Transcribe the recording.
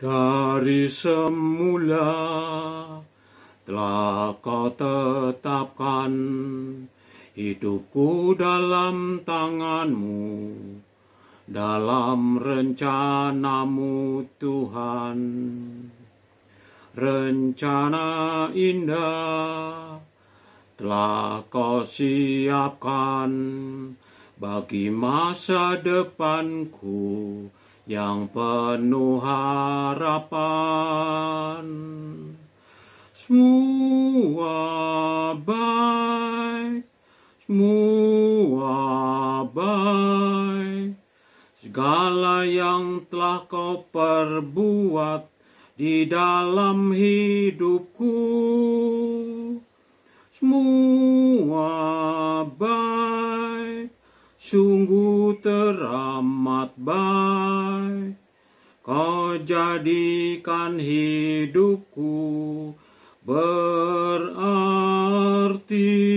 dari semula telah kau tetapkan hidupku dalam tanganmu dalam rencanamu Tuhan rencana indah telah kau siapkan bagi masa depanku yang penuh harapan semua baik semua baik segala yang telah kau perbuat di dalam hidupku semua sungguh teramat baik. Kau jadikan hidupku berarti.